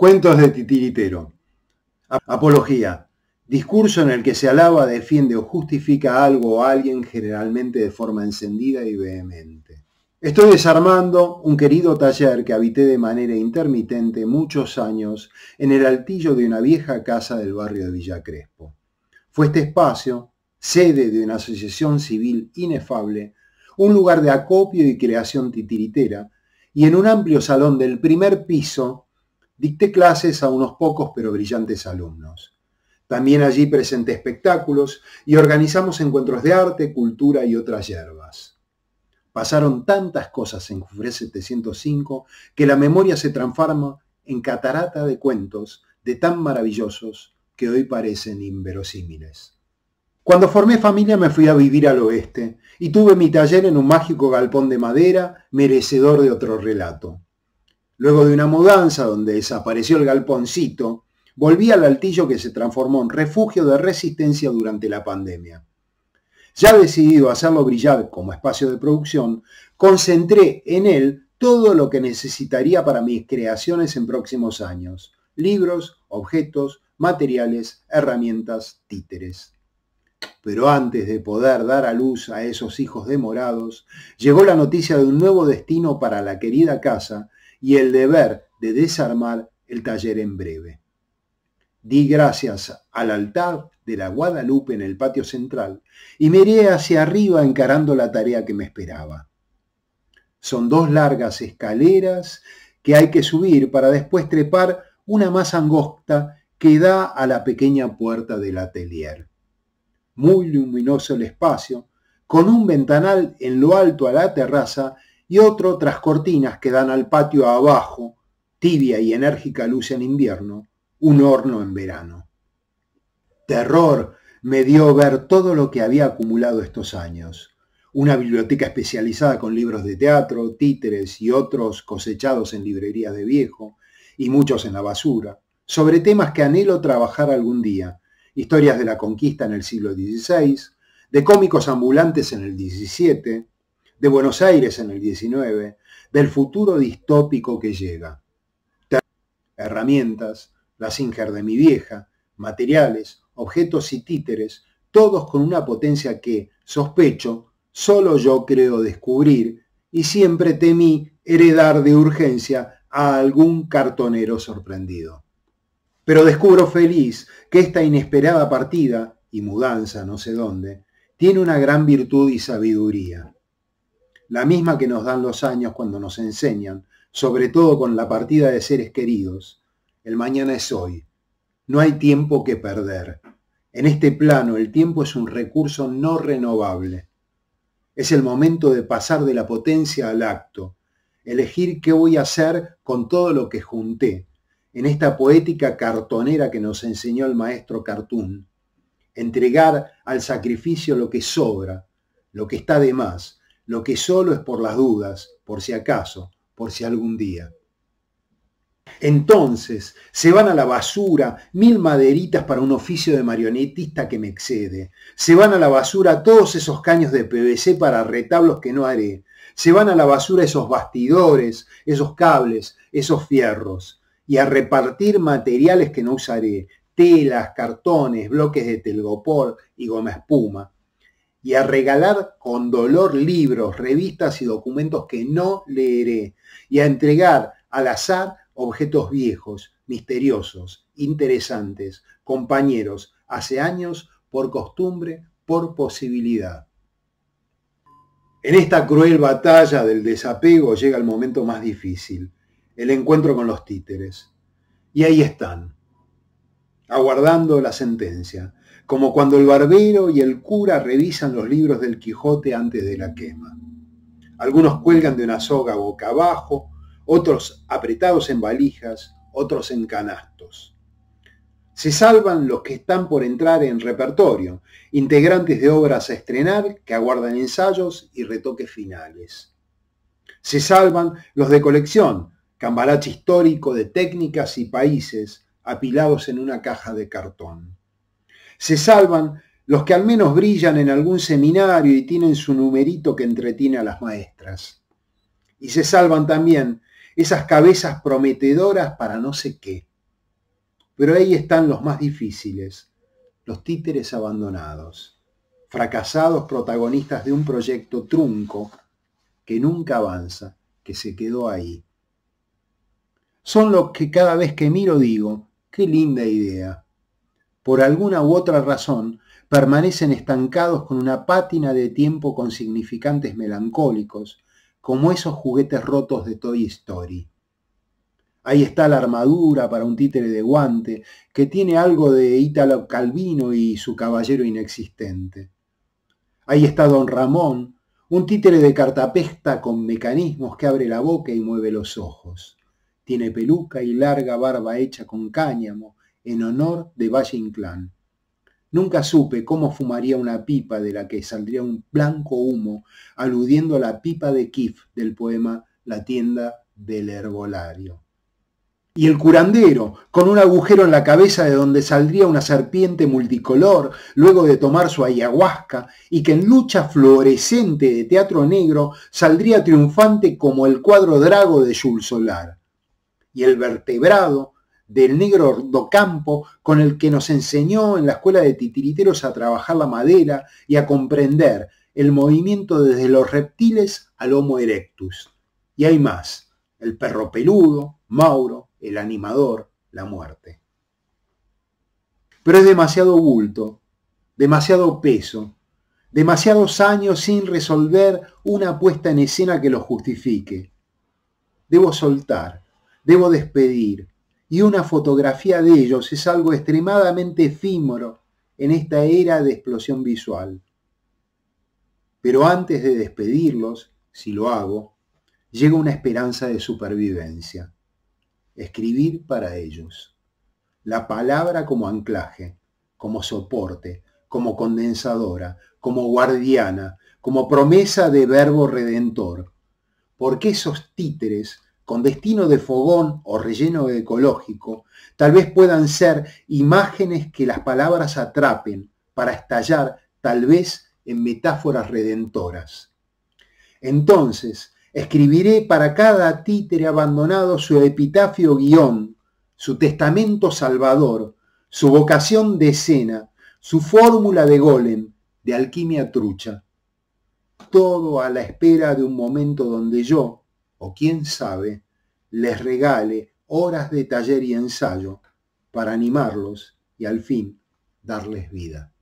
Cuentos de titiritero. Apología. Discurso en el que se alaba, defiende o justifica algo o alguien generalmente de forma encendida y vehemente. Estoy desarmando un querido taller que habité de manera intermitente muchos años en el altillo de una vieja casa del barrio de Villa Crespo. Fue este espacio, sede de una asociación civil inefable, un lugar de acopio y creación titiritera, y en un amplio salón del primer piso Dicté clases a unos pocos pero brillantes alumnos. También allí presenté espectáculos y organizamos encuentros de arte, cultura y otras hierbas. Pasaron tantas cosas en Jufré 705 que la memoria se transforma en catarata de cuentos de tan maravillosos que hoy parecen inverosímiles. Cuando formé familia me fui a vivir al oeste y tuve mi taller en un mágico galpón de madera merecedor de otro relato. Luego de una mudanza donde desapareció el galponcito, volví al altillo que se transformó en refugio de resistencia durante la pandemia. Ya decidido a hacerlo brillar como espacio de producción, concentré en él todo lo que necesitaría para mis creaciones en próximos años. Libros, objetos, materiales, herramientas, títeres. Pero antes de poder dar a luz a esos hijos demorados, llegó la noticia de un nuevo destino para la querida casa y el deber de desarmar el taller en breve. Di gracias al altar de la Guadalupe en el patio central y miré hacia arriba encarando la tarea que me esperaba. Son dos largas escaleras que hay que subir para después trepar una más angosta que da a la pequeña puerta del atelier. Muy luminoso el espacio, con un ventanal en lo alto a la terraza y otro tras cortinas que dan al patio abajo, tibia y enérgica luz en invierno, un horno en verano. Terror me dio ver todo lo que había acumulado estos años. Una biblioteca especializada con libros de teatro, títeres y otros cosechados en librerías de viejo, y muchos en la basura, sobre temas que anhelo trabajar algún día, historias de la conquista en el siglo XVI, de cómicos ambulantes en el XVII, de Buenos Aires en el 19, del futuro distópico que llega. Herramientas, la Singer de mi vieja, materiales, objetos y títeres, todos con una potencia que, sospecho, solo yo creo descubrir y siempre temí heredar de urgencia a algún cartonero sorprendido. Pero descubro feliz que esta inesperada partida, y mudanza no sé dónde, tiene una gran virtud y sabiduría la misma que nos dan los años cuando nos enseñan, sobre todo con la partida de seres queridos. El mañana es hoy. No hay tiempo que perder. En este plano el tiempo es un recurso no renovable. Es el momento de pasar de la potencia al acto, elegir qué voy a hacer con todo lo que junté, en esta poética cartonera que nos enseñó el maestro Cartoon. Entregar al sacrificio lo que sobra, lo que está de más, lo que solo es por las dudas, por si acaso, por si algún día. Entonces se van a la basura mil maderitas para un oficio de marionetista que me excede. Se van a la basura todos esos caños de PVC para retablos que no haré. Se van a la basura esos bastidores, esos cables, esos fierros. Y a repartir materiales que no usaré. Telas, cartones, bloques de telgopor y goma espuma y a regalar con dolor libros, revistas y documentos que no leeré, y a entregar al azar objetos viejos, misteriosos, interesantes, compañeros, hace años, por costumbre, por posibilidad. En esta cruel batalla del desapego llega el momento más difícil, el encuentro con los títeres. Y ahí están, aguardando la sentencia, como cuando el barbero y el cura revisan los libros del Quijote antes de la quema. Algunos cuelgan de una soga boca abajo, otros apretados en valijas, otros en canastos. Se salvan los que están por entrar en repertorio, integrantes de obras a estrenar que aguardan ensayos y retoques finales. Se salvan los de colección, cambalache histórico de técnicas y países, apilados en una caja de cartón. Se salvan los que al menos brillan en algún seminario y tienen su numerito que entretiene a las maestras. Y se salvan también esas cabezas prometedoras para no sé qué. Pero ahí están los más difíciles, los títeres abandonados, fracasados protagonistas de un proyecto trunco que nunca avanza, que se quedó ahí. Son los que cada vez que miro digo, Qué linda idea. Por alguna u otra razón, permanecen estancados con una pátina de tiempo con significantes melancólicos, como esos juguetes rotos de Toy Story. Ahí está la armadura para un títere de guante, que tiene algo de Italo Calvino y su caballero inexistente. Ahí está Don Ramón, un títere de cartapesta con mecanismos que abre la boca y mueve los ojos tiene peluca y larga barba hecha con cáñamo, en honor de Valle Inclán. Nunca supe cómo fumaría una pipa de la que saldría un blanco humo, aludiendo a la pipa de Kif del poema La tienda del herbolario. Y el curandero, con un agujero en la cabeza de donde saldría una serpiente multicolor, luego de tomar su ayahuasca, y que en lucha fluorescente de teatro negro saldría triunfante como el cuadro Drago de Jules Solar y el vertebrado del negro Ordocampo con el que nos enseñó en la escuela de titiriteros a trabajar la madera y a comprender el movimiento desde los reptiles al Homo erectus. Y hay más, el perro peludo, Mauro, el animador, la muerte. Pero es demasiado bulto, demasiado peso, demasiados años sin resolver una puesta en escena que lo justifique. Debo soltar, debo despedir, y una fotografía de ellos es algo extremadamente efímero en esta era de explosión visual. Pero antes de despedirlos, si lo hago, llega una esperanza de supervivencia. Escribir para ellos. La palabra como anclaje, como soporte, como condensadora, como guardiana, como promesa de verbo redentor. Porque esos títeres con destino de fogón o relleno ecológico, tal vez puedan ser imágenes que las palabras atrapen para estallar tal vez en metáforas redentoras. Entonces, escribiré para cada títere abandonado su epitafio guión, su testamento salvador, su vocación de escena, su fórmula de golem, de alquimia trucha. Todo a la espera de un momento donde yo, o quién sabe, les regale horas de taller y ensayo para animarlos y al fin darles vida.